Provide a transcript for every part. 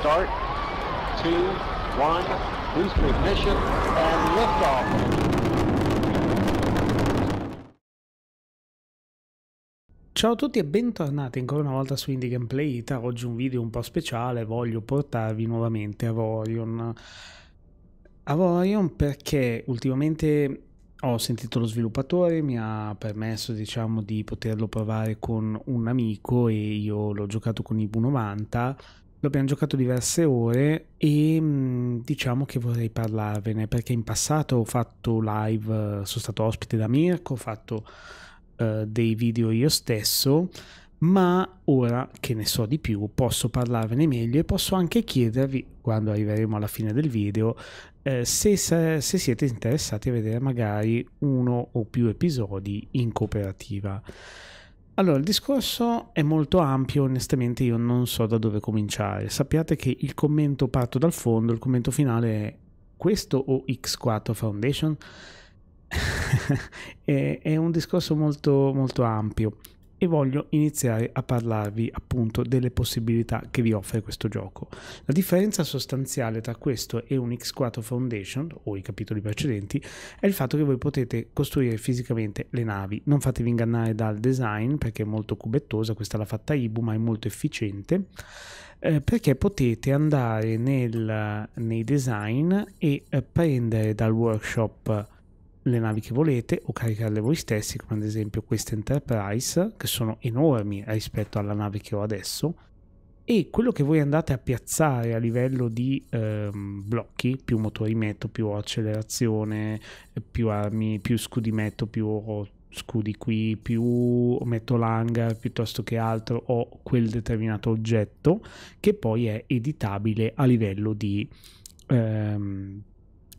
start, two, one, boost ignition, and liftoff. Ciao a tutti e bentornati ancora una volta su Indie Gameplay Ita. Oggi un video un po' speciale, voglio portarvi nuovamente a Vorion. A Vorion perché ultimamente ho sentito lo sviluppatore, mi ha permesso diciamo, di poterlo provare con un amico e io l'ho giocato con Ibu 90 L'abbiamo giocato diverse ore e diciamo che vorrei parlarvene perché in passato ho fatto live, eh, sono stato ospite da Mirko, ho fatto uh, dei video io stesso, ma ora che ne so di più posso parlarvene meglio e posso anche chiedervi, quando arriveremo alla fine del video, eh, se, se, siete interessati a vedere magari uno o più episodi in cooperativa. Allora, il discorso è molto ampio, onestamente io non so da dove cominciare. Sappiate che il commento parto dal fondo, il commento finale è questo o X4 Foundation? è, un discorso molto, molto ampio e voglio iniziare a parlarvi appunto delle possibilità che vi offre questo gioco. La differenza sostanziale tra questo e un X4 Foundation o i capitoli precedenti è il fatto che voi potete costruire fisicamente le navi. Non fatevi ingannare dal design perché è molto cubettosa, questa l'ha fatta Ibu ma è molto efficiente. Eh, perché potete andare nel, nei design e eh, prendere dal workshop le navi che volete o caricarle voi stessi, come ad esempio queste Enterprise, che sono enormi rispetto alla nave che ho adesso, e quello che voi andate a piazzare a livello di ehm, blocchi, più motori metto, più accelerazione, più armi, più scudi metto, più scudi qui, più metto l'hangar piuttosto che altro o quel determinato oggetto che poi è editabile a livello di ehm,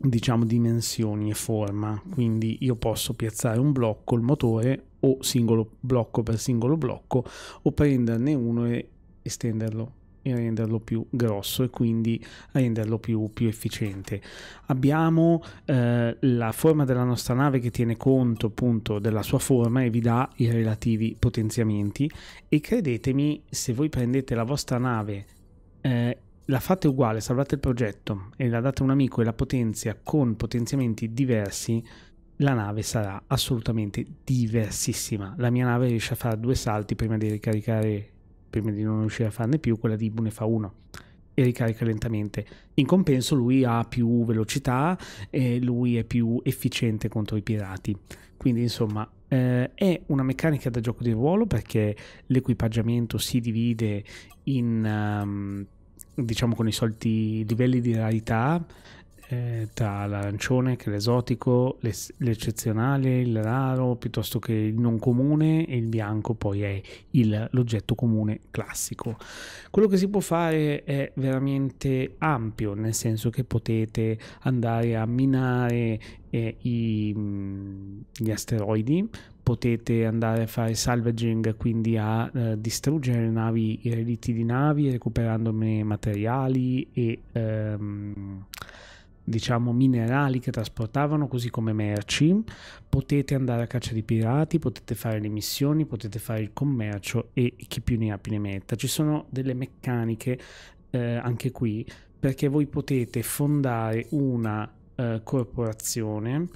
diciamo dimensioni e forma quindi io posso piazzare un blocco il motore o singolo blocco per singolo blocco o prenderne uno e estenderlo e renderlo più grosso e quindi renderlo più, più efficiente. Abbiamo eh, la forma della nostra nave che tiene conto appunto della sua forma e vi dà i relativi potenziamenti e credetemi se voi prendete la vostra nave eh, la fate uguale, salvate il progetto e la date a un amico e la potenzia con potenziamenti diversi, la nave sarà assolutamente diversissima. La mia nave riesce a fare due salti prima di ricaricare, prima di non riuscire a farne più, quella di Ibu ne fa uno e ricarica lentamente. In compenso lui ha più velocità e lui è più efficiente contro i pirati. Quindi insomma eh, è una meccanica da gioco di ruolo perché l'equipaggiamento si divide in... Um, diciamo con i soliti livelli di rarità eh, tra l'arancione che è l'esotico, l'es- l'eccezionale, il raro piuttosto che il non comune e il bianco poi è il, l'oggetto comune classico. Quello che si può fare è veramente ampio, nel senso che potete andare a minare eh, i, mm, gli asteroidi, potete andare a fare salvaging, quindi a eh, distruggere navi, i relitti di navi, recuperandone materiali e ehm, diciamo minerali che trasportavano, così come merci. Potete andare a caccia di pirati, potete fare le missioni, potete fare il commercio e chi più ne ha più ne metta. Ci sono delle meccaniche eh, anche qui perché voi potete fondare una eh, corporazione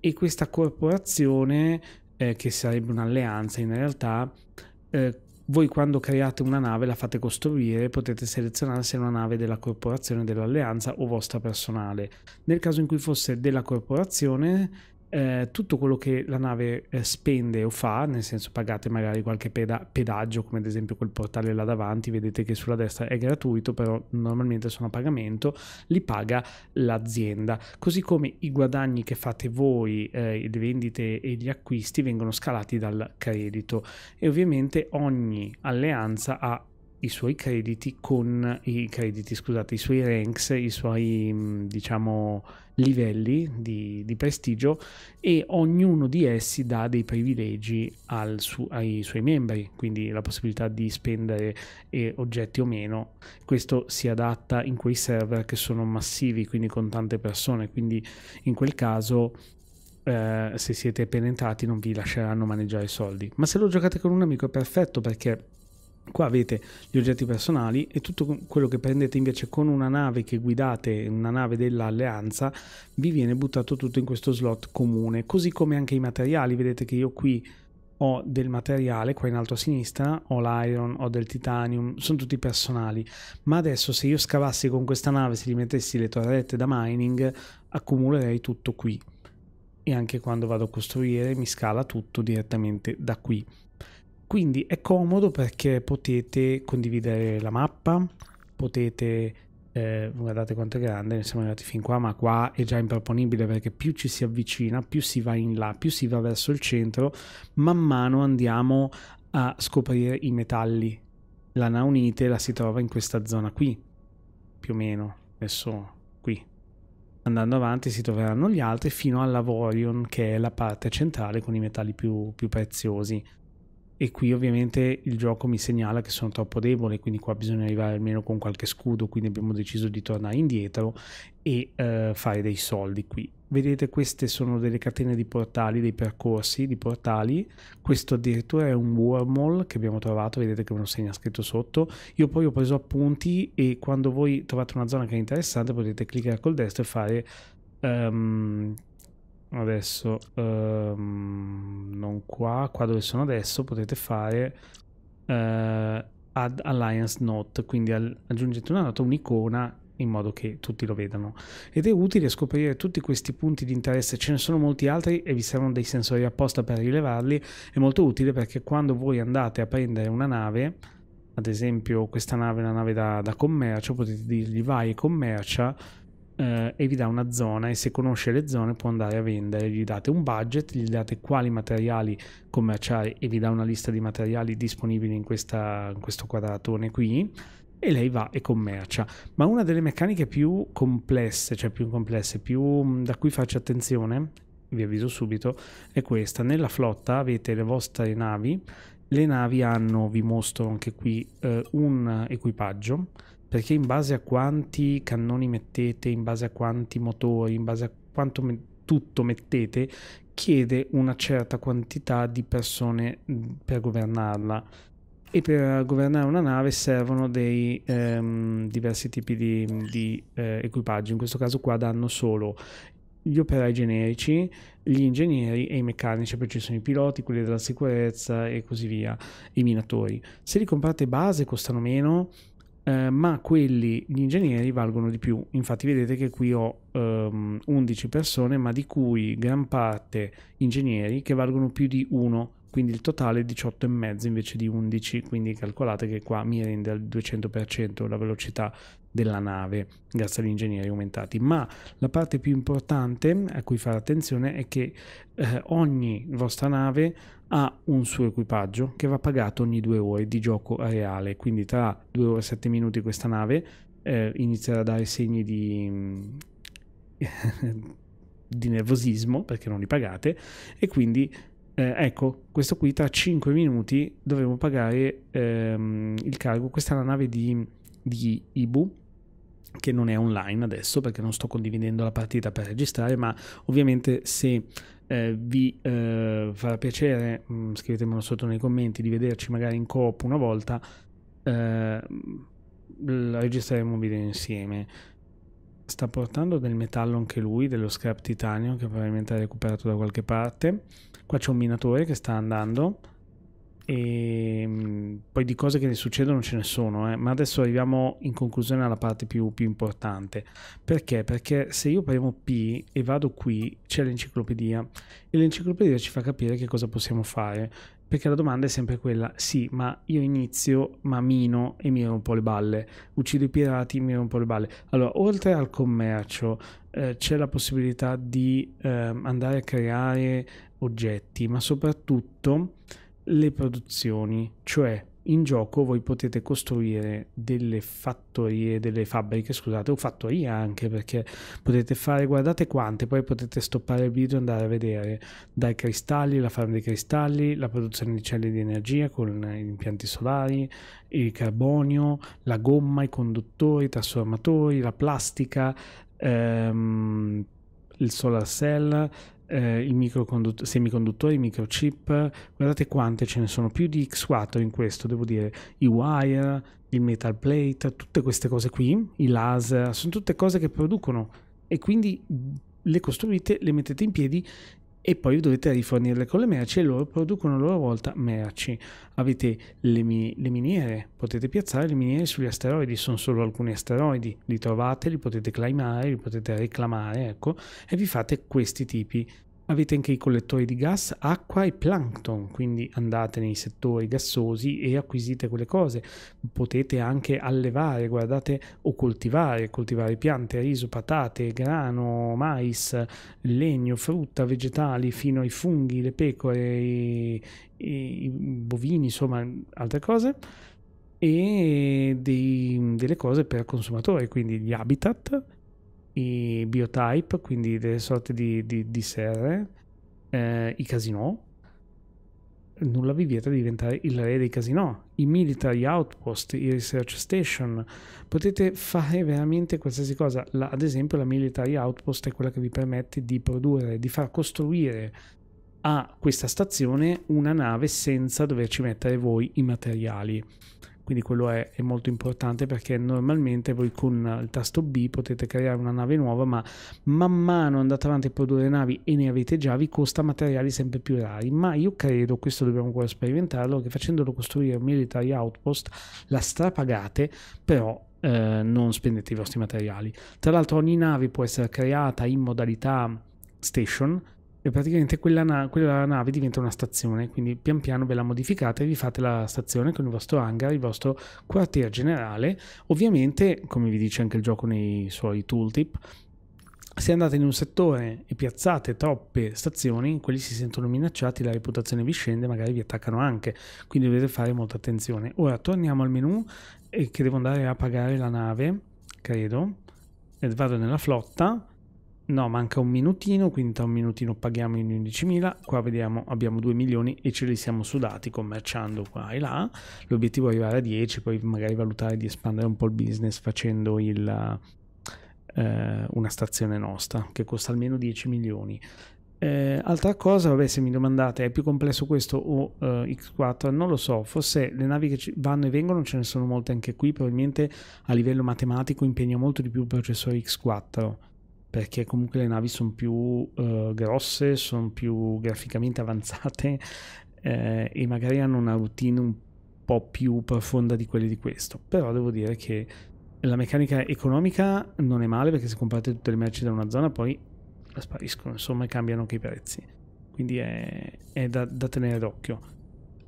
e questa corporazione eh, che sarebbe un'alleanza in realtà, eh, voi quando create una nave la fate costruire, potete selezionare se è una nave della corporazione dell'alleanza o vostra personale. Nel caso in cui fosse della corporazione eh, tutto quello che la nave eh, spende o fa, nel senso pagate magari qualche peda- pedaggio, come ad esempio quel portale là davanti, vedete che sulla destra è gratuito, però normalmente sono a pagamento, li paga l'azienda. Così come i guadagni che fate voi, eh, le vendite e gli acquisti vengono scalati dal credito e ovviamente ogni alleanza ha i suoi crediti con i crediti, scusate, i suoi ranks, i suoi mm, diciamo livelli di, di prestigio e ognuno di essi dà dei privilegi su, ai suoi membri, quindi la possibilità di spendere eh, oggetti o meno. Questo si adatta in quei server che sono massivi, quindi con tante persone, quindi in quel caso eh, se siete appena entrati non vi lasceranno maneggiare soldi. Ma se lo giocate con un amico è perfetto perché Qua avete gli oggetti personali e tutto quello che prendete invece con una nave che guidate, una nave dell'alleanza, vi viene buttato tutto in questo slot comune, così come anche i materiali, vedete che io qui ho del materiale, qua in alto a sinistra ho l'iron, ho del titanium, sono tutti personali, ma adesso se io scavassi con questa nave, se gli mettessi le torrette da mining, accumulerei tutto qui e anche quando vado a costruire mi scala tutto direttamente da qui. Quindi è comodo perché potete condividere la mappa, potete... Eh, guardate quanto è grande, ne siamo arrivati fin qua, ma qua è già improponibile perché più ci si avvicina, più si va in là, più si va verso il centro, man mano andiamo a scoprire i metalli. La naunite la si trova in questa zona qui, più o meno, adesso qui. Andando avanti si troveranno gli altri fino alla Vorion che è la parte centrale con i metalli più, più preziosi e qui ovviamente il gioco mi segnala che sono troppo debole, quindi qua bisogna arrivare almeno con qualche scudo, quindi abbiamo deciso di tornare indietro e eh, fare dei soldi qui. Vedete queste sono delle catene di portali, dei percorsi di portali, questo addirittura è un wormhole che abbiamo trovato, vedete che me lo segna scritto sotto, io poi ho preso appunti e quando voi trovate una zona che è interessante potete cliccare col destro e fare... Um, adesso um, non qua qua dove sono adesso potete fare uh, eh, add alliance note quindi al, aggiungete una nota un'icona in modo che tutti lo vedano ed è utile scoprire tutti questi punti di interesse ce ne sono molti altri e vi servono dei sensori apposta per rilevarli è molto utile perché quando voi andate a prendere una nave ad esempio questa nave è una nave da, da commercio potete dirgli vai commercia eh, e vi dà una zona e se conosce le zone può andare a vendere, gli date un budget, gli date quali materiali commerciali e vi dà una lista di materiali disponibili in, questa, in questo quadratone qui e lei va e commercia. Ma una delle meccaniche più complesse, cioè più complesse, più mm, da cui faccio attenzione, vi avviso subito, è questa. Nella flotta avete le vostre navi, le navi hanno, vi mostro anche qui, eh, un equipaggio perché in base a quanti cannoni mettete, in base a quanti motori, in base a quanto me tutto mettete, chiede una certa quantità di persone per governarla. E per governare una nave servono dei ehm, diversi tipi di, di eh, equipaggio. In questo caso qua danno solo gli operai generici, gli ingegneri e i meccanici, poi ci sono i piloti, quelli della sicurezza e così via, i minatori. Se li comprate base costano meno, eh, ma quelli, gli ingegneri, valgono di più. Infatti vedete che qui ho ehm, 11 persone, ma di cui gran parte ingegneri che valgono più di 1, quindi il totale è 18,5 invece di 11, quindi calcolate che qua mi rende al 200% la velocità della nave grazie agli ingegneri aumentati ma la parte più importante a cui fare attenzione è che eh, ogni vostra nave ha un suo equipaggio che va pagato ogni due ore di gioco reale quindi tra due ore e sette minuti questa nave eh, inizierà a dare segni di mm, di nervosismo perché non li pagate e quindi eh, ecco questo qui tra 5 minuti dovremo pagare ehm, il cargo questa è la nave di, di Ibu che non è online adesso perché non sto condividendo la partita per registrare, ma ovviamente se eh, vi eh, farà piacere, mh, mm, scrivetemelo sotto nei commenti, di vederci magari in coop una volta, eh, registreremo un video insieme. Sta portando del metallo anche lui, dello scrap titanio che probabilmente ha recuperato da qualche parte. Qua c'è un minatore che sta andando e ehm, poi di cose che ne succedono ce ne sono, eh. ma adesso arriviamo in conclusione alla parte più, più, importante. Perché? Perché se io premo P e vado qui c'è l'enciclopedia e l'enciclopedia ci fa capire che cosa possiamo fare. Perché la domanda è sempre quella, sì, ma io inizio, ma mino e mi rompo le balle, uccido i pirati, mi rompo le balle. Allora, oltre al commercio, eh, c'è la possibilità di eh, andare a creare oggetti, ma soprattutto le produzioni, cioè in gioco voi potete costruire delle fattorie, delle fabbriche, scusate, o fattorie anche perché potete fare guardate quante, poi potete stoppare il video e andare a vedere dai cristalli, la farma dei cristalli, la produzione di celle di energia con gli impianti solari, il carbonio, la gomma, i conduttori, i trasformatori, la plastica, ehm, il solar cell, eh, microcondutt- semiconduttori, microchip, guardate quante ce ne sono, più di X4 in questo, devo dire, i wire, il metal plate, tutte queste cose qui, i laser, sono tutte cose che producono e quindi le costruite, le mettete in piedi e poi dovete rifornirle con le merci e loro producono a loro volta merci. Avete le, mi- le miniere, potete piazzare le miniere sugli asteroidi, sono solo alcuni asteroidi, li trovate, li potete climare, li potete reclamare, ecco, e vi fate questi tipi Avete anche i collettori di gas, acqua e plankton, quindi andate nei settori gassosi e acquisite quelle cose. Potete anche allevare, guardate, o coltivare, coltivare piante, riso, patate, grano, mais, legno, frutta, vegetali, fino ai funghi, le pecore, i, i bovini, insomma, altre cose e dei, delle cose per consumatore, quindi gli habitat i biotype, quindi delle sorte di, di, di serre, eh, i casino. Nulla vi vieta di diventare il re dei casino, i military outpost, i research station. Potete fare veramente qualsiasi cosa. La, ad esempio, la military outpost è quella che vi permette di produrre, di far costruire a questa stazione una nave senza doverci mettere voi i materiali quindi quello è, è, molto importante perché normalmente voi con il tasto B potete creare una nave nuova ma man mano andate avanti a produrre navi e ne avete già vi costa materiali sempre più rari ma io credo, questo dobbiamo ancora sperimentarlo che facendolo costruire military outpost la strapagate però eh, non spendete i vostri materiali tra l'altro ogni nave può essere creata in modalità station e praticamente quella, na quella, nave diventa una stazione, quindi pian piano ve la modificate e vi fate la stazione con il vostro hangar, il vostro quartier generale. Ovviamente, come vi dice anche il gioco nei suoi tooltip, se andate in un settore e piazzate troppe stazioni, quelli si sentono minacciati, la reputazione vi scende, magari vi attaccano anche, quindi dovete fare molta attenzione. Ora torniamo al menu e eh, che devo andare a pagare la nave, credo, e vado nella flotta No, manca un minutino, quindi tra un minutino paghiamo i 11.000, qua vediamo abbiamo 2 milioni e ce li siamo sudati commerciando qua e là, l'obiettivo è arrivare a 10, poi magari valutare di espandere un po' il business facendo il, eh, una stazione nostra che costa almeno 10 milioni. Eh, altra cosa, vabbè, se mi domandate è più complesso questo o eh, X4, non lo so, forse le navi che vanno e vengono ce ne sono molte anche qui, probabilmente a livello matematico impegna molto di più il processore X4 perché comunque le navi sono più uh, grosse, sono più graficamente avanzate eh, e magari hanno una routine un po' più profonda di quelle di questo. Però devo dire che la meccanica economica non è male perché se comprate tutte le merci da una zona poi spariscono, insomma, e cambiano anche i prezzi. Quindi è, è da, da, tenere d'occhio.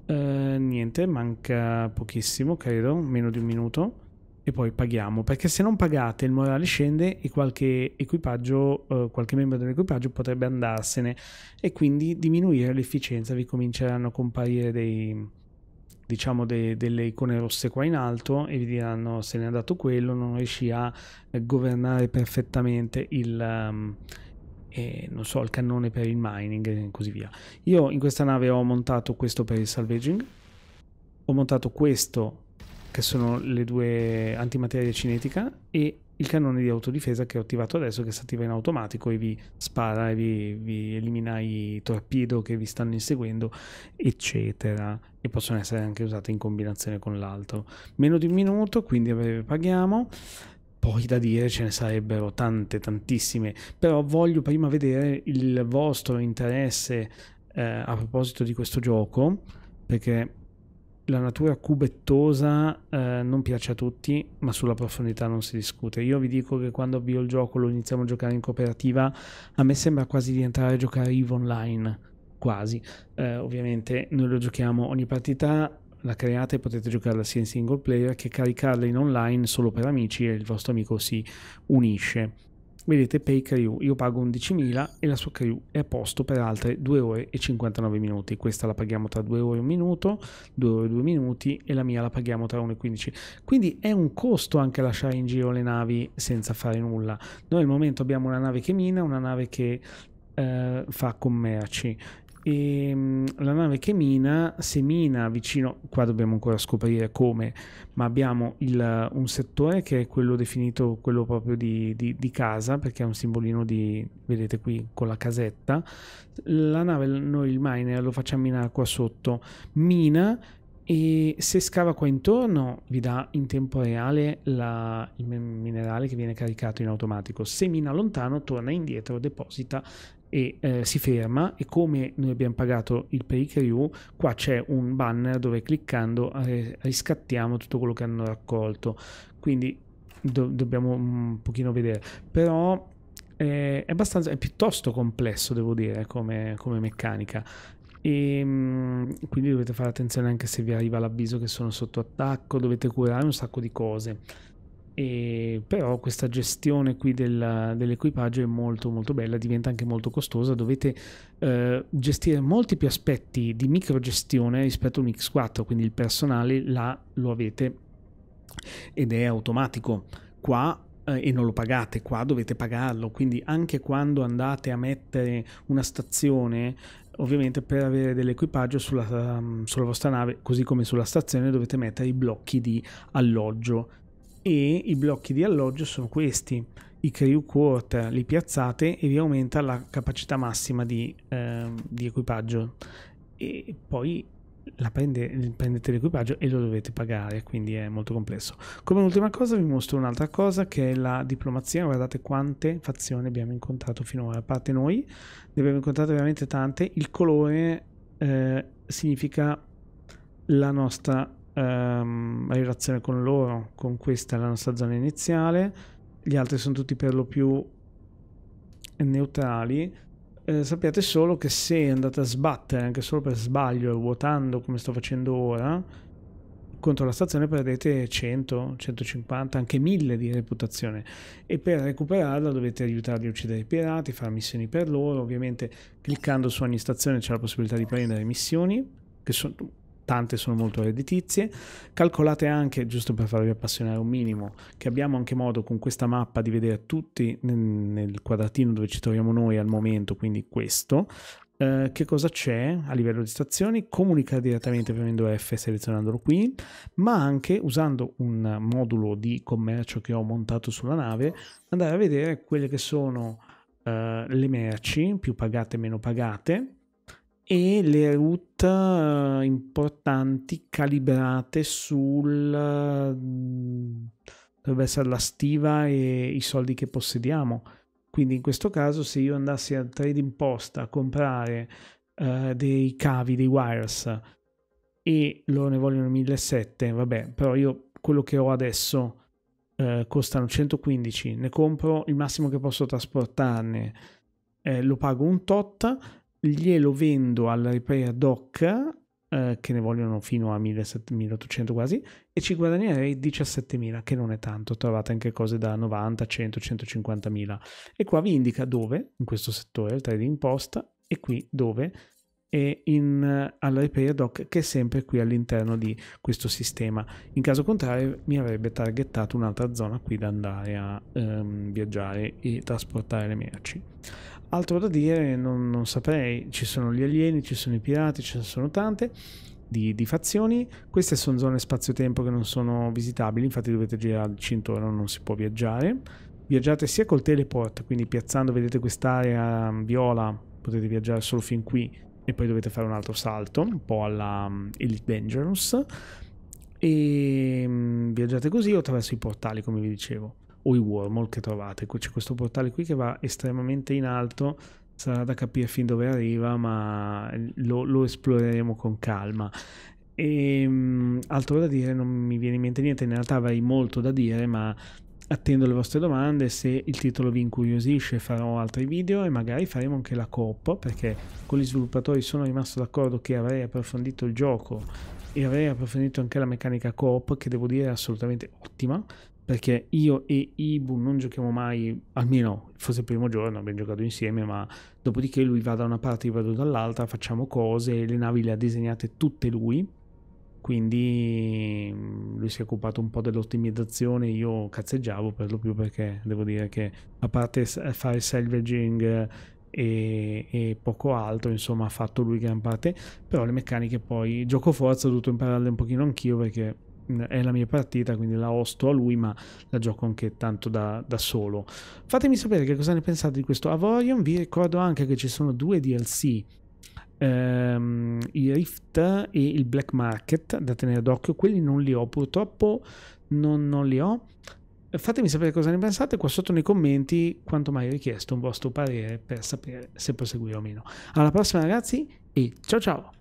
Uh, niente, manca pochissimo, credo, meno di un minuto e poi paghiamo, perché se non pagate il morale scende e qualche equipaggio, eh, qualche membro dell'equipaggio potrebbe andarsene e quindi diminuire l'efficienza, vi cominceranno a comparire dei, diciamo de, delle icone rosse qua in alto e vi diranno se ne è andato quello, non riesci a eh, governare perfettamente il... Um, eh, non so, il cannone per il mining e così via. Io in questa nave ho montato questo per il salvaging, ho montato questo che sono le due antimateria cinetica e il cannone di autodifesa che ho attivato adesso che si attiva in automatico e vi spara e vi, vi elimina i torpedo che vi stanno inseguendo eccetera e possono essere anche usate in combinazione con l'altro meno di un minuto quindi eh, paghiamo poi da dire ce ne sarebbero tante tantissime però voglio prima vedere il vostro interesse eh, a proposito di questo gioco perché la natura cubettosa eh, non piace a tutti, ma sulla profondità non si discute. Io vi dico che quando avvio il gioco, lo iniziamo a giocare in cooperativa, a me sembra quasi di entrare a giocare EVE Online, quasi. Eh, ovviamente noi lo giochiamo ogni partita, la create, potete giocarla sia in single player che caricarla in online solo per amici e il vostro amico si unisce. Vedete pay crew, io pago 11.000 e la sua crew è a posto per altre 2 ore e 59 minuti. Questa la paghiamo tra 2 ore e 1 minuto, 2 ore e 2 minuti e la mia la paghiamo tra 1 e 15. Quindi è un costo anche lasciare in giro le navi senza fare nulla. Noi al momento abbiamo una nave che mina, una nave che eh, fa commerci e ehm, la nave che mina, semina mina vicino, qua dobbiamo ancora scoprire come, ma abbiamo il, un settore che è quello definito quello proprio di, di, di, casa, perché è un simbolino di, vedete qui, con la casetta. La nave, noi il miner lo facciamo minare qua sotto, mina e se scava qua intorno vi dà in tempo reale la, il minerale che viene caricato in automatico. Se mina lontano torna indietro, deposita e eh, si ferma e come noi abbiamo pagato il pay crew, qua c'è un banner dove cliccando eh, riscattiamo tutto quello che hanno raccolto. Quindi do dobbiamo un pochino vedere. Però eh, è, abbastanza, è piuttosto complesso, devo dire, come, come meccanica. E, ehm, quindi dovete fare attenzione anche se vi arriva l'avviso che sono sotto attacco, dovete curare un sacco di cose. E però questa gestione qui dell'equipaggio è molto molto bella, diventa anche molto costosa, dovete eh, gestire molti più aspetti di microgestione rispetto a un X4, quindi il personale là lo avete ed è automatico. Qua eh, e non lo pagate, qua dovete pagarlo, quindi anche quando andate a mettere una stazione ovviamente per avere dell'equipaggio sulla, ehm, sulla, vostra nave, così come sulla stazione, dovete mettere i blocchi di alloggio e i blocchi di alloggio sono questi i crew quote li piazzate e vi aumenta la capacità massima di, eh, di equipaggio e poi prende, prendete l'equipaggio e lo dovete pagare quindi è molto complesso come ultima cosa vi mostro un'altra cosa che è la diplomazia guardate quante fazioni abbiamo incontrato finora a parte noi ne abbiamo incontrate veramente tante il colore eh, significa la nostra ehm, relazione con loro, con questa è la nostra zona iniziale, gli altri sono tutti per lo più neutrali. Eh, sappiate solo che se andate a sbattere anche solo per sbaglio e vuotando come sto facendo ora contro la stazione perdete 100, 150, anche 1000 di reputazione e per recuperarla dovete aiutarli a uccidere i pirati, fare missioni per loro, ovviamente cliccando su ogni stazione c'è la possibilità di prendere missioni che sono tante sono molto redditizie. Calcolate anche, giusto per farvi appassionare un minimo, che abbiamo anche modo con questa mappa di vedere tutti nel quadratino dove ci troviamo noi al momento, quindi questo, eh, che cosa c'è a livello di stazioni, comunicare direttamente premendo F e selezionandolo qui, ma anche usando un modulo di commercio che ho montato sulla nave, andare a vedere quelle che sono eh, le merci più pagate e meno pagate, e le root eh, importanti calibrate sul eh, dovrebbe essere la stiva e i soldi che possediamo. Quindi in questo caso se io andassi al trading post a comprare uh, dei cavi, dei wires e loro ne vogliono 1.700, vabbè, però io quello che ho adesso uh, costano 115, ne compro il massimo che posso trasportarne, eh, lo pago un tot, glielo vendo al repair doc eh, che ne vogliono fino a 1800 quasi e ci guadagnerei 17.000 che non è tanto trovate anche cose da 90 100 150.000 e qua vi indica dove in questo settore il trading post e qui dove e in, uh, alla repair doc che è sempre qui all'interno di questo sistema. In caso contrario mi avrebbe targettato un'altra zona qui da andare a um, viaggiare e trasportare le merci. Altro da dire non, non, saprei, ci sono gli alieni, ci sono i pirati, ce ne sono tante di, di fazioni, queste sono zone spazio-tempo che non sono visitabili, infatti dovete girare girarci intorno, non si può viaggiare. Viaggiate sia col teleport, quindi piazzando, vedete quest'area mm, viola, potete viaggiare solo fin qui e poi dovete fare un altro salto, un po' alla mm, Elite Dangerous, e mm, viaggiate così o attraverso i portali, come vi dicevo o i wormhole che trovate. C'è questo portale qui che va estremamente in alto, sarà da capire fin dove arriva, ma lo, lo esploreremo con calma. E, ehm, altro da dire, non mi viene in mente niente, in realtà avrei molto da dire, ma attendo le vostre domande, se il titolo vi incuriosisce farò altri video e magari faremo anche la coop perché con gli sviluppatori sono rimasto d'accordo che avrei approfondito il gioco e avrei approfondito anche la meccanica coop che devo dire è assolutamente ottima perché io e Ibu non giochiamo mai, almeno forse il primo giorno abbiamo giocato insieme, ma dopodiché lui va da una parte, io vado dall'altra, facciamo cose, le navi le ha disegnate tutte lui, quindi mm, lui si è occupato un po' dell'ottimizzazione, io cazzeggiavo per lo più perché devo dire che a parte fare salvaging e, e, poco altro, insomma ha fatto lui gran parte, però le meccaniche poi, gioco forza ho dovuto impararle un pochino anch'io perché è la mia partita, quindi la osto a lui, ma la gioco anche tanto da, da solo. Fatemi sapere che cosa ne pensate di questo Avorion. Vi ricordo anche che ci sono due DLC Um, ehm, i Rift e il Black Market da tenere d'occhio, quelli non li ho purtroppo, non, non, li ho. Fatemi sapere cosa ne pensate qua sotto nei commenti, quanto mai richiesto un vostro parere per sapere se proseguire o meno. Alla prossima ragazzi e ciao ciao!